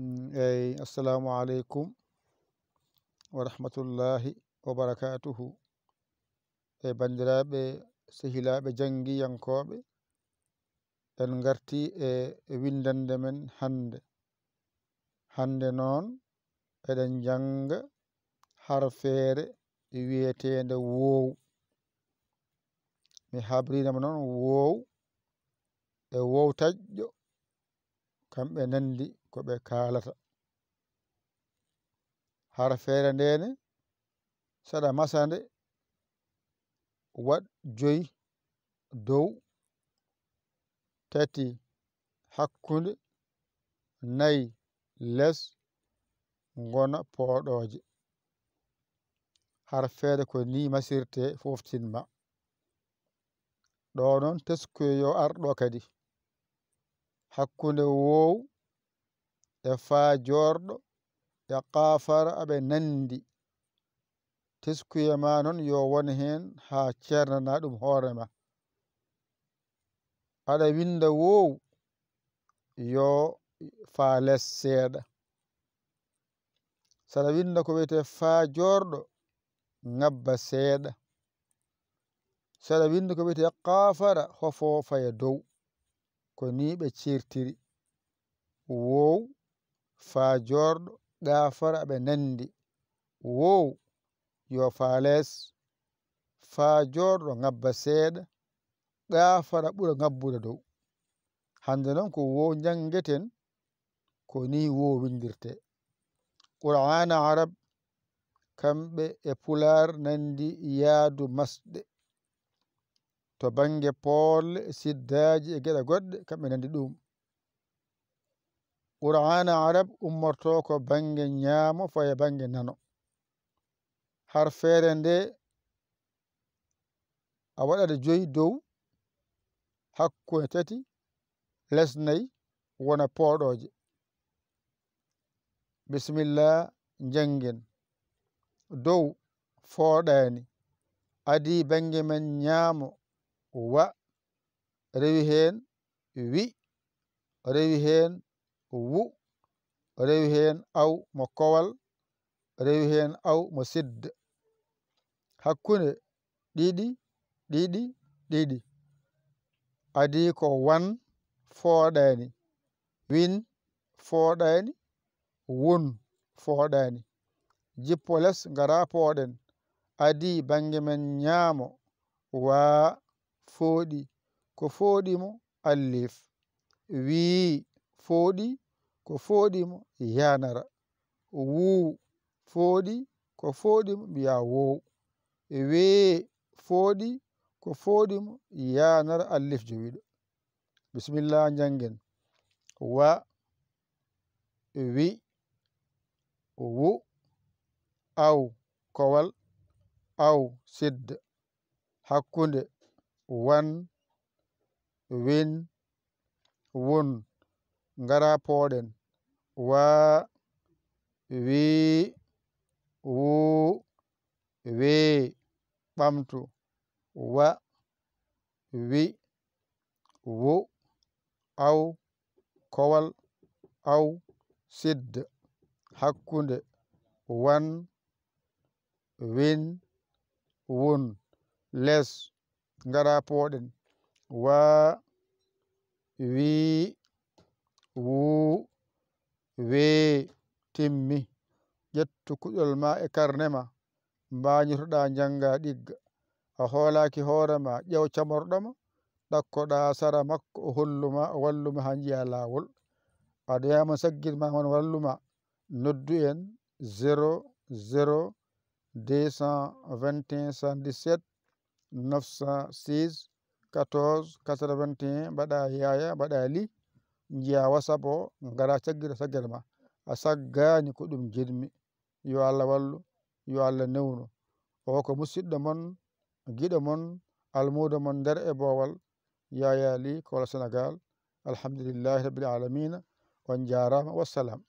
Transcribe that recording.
Mm, eyi assalamu aleykum wa rahmatullahi wa barakatuhu e bandiraɓe sehilaɓe jangiyankoɓe en garti e windande men hande hande noon eɗen janga harfeere e wiyetende woow mi habrinama noon woow e woow taƴƴo kamɓe nandi ko ɓe kaalata har feere ndeene saɗa masande waɗ joyi dow tati hakkunde nayi les ngona pooɗooje har feere ko ni masirte fooftinma ɗo noon teskuyo yo arɗo kadi hakkunde woow e faa joorɗo e kaafara aɓe nandi teskuye ma noon yo won heen haa ceernana ɗum hoore ma aɗa winnda woow yo faa les seeɗa saɗa winnda ko wiyete faa joorɗo ŋabba seeɗa saɗa winnda ko wiyete kaafara hofoofaye dow ko nii ɓe ceertiri woow faajorɗo gaafara ɓe nandi wow yo faa les faajorɗo ŋabba seeɗa gaafara ɓura ŋabbuda dow hande noon ko wow jangeten ko ni wow windirte qur'ana arab kamɓe e pular nandi yaadu masɗe to bange pool siddaaji e geɗa goɗɗe kamɓe nandi ɗum qur'ana arab ummorto ko bange nyaamo faye bange nano har feere nde a waɗata joyi dow hakku e tati lesnayi wona pooɗooje bisimillah jengen dow fooɗaani adi bange men nyaamo wa rewi heen wi rewi heen wu rewi hen aw mo kowal rewi hen aw mo sidde hakkunde ɗiɗi ɗiɗi ɗiɗi adi ko wan fooɗani win fooɗani wun fooɗani jippo les gara pooɗen adi bange men ñaamo waa fooɗi ko fooɗimo allif wii fooɗi ko fooɗimo yanara wuu fooɗi ko fooɗimo mbiya wow e wee fooɗi ko fooɗimo yanara allif jowiɗo bisimillah janngen wa wi wu aw kowal aw sidda hakkunde wan win wun ngara pooɗen wa wi wu wi ɓamtu wa wi wu aw kowal aw sidde hakkunde wan win wun les ngara pooɗen wa wi wuu wee timmi ƴettu kuƴol ma e karnema mbañotoɗa janga ɗigga a hoolaki hoorema ƴeew camorɗoma ɗakkoɗa sara makko o holluma o walluma ha jiya lawol aɗa wiyama saggir ma mon walluma noddu en 00221117 906 14 81 mbaɗa yaya mbaɗa li jiya wasa bo gara caggira saggere ma a saggani ko ɗum jirmi yo allah wallu yo allah newnu o ko musidɗo mon giɗo mon almudo mon nder e bowal yaya li kowal sénégal alhamdulillahi rabbil alamina on jarama wassalam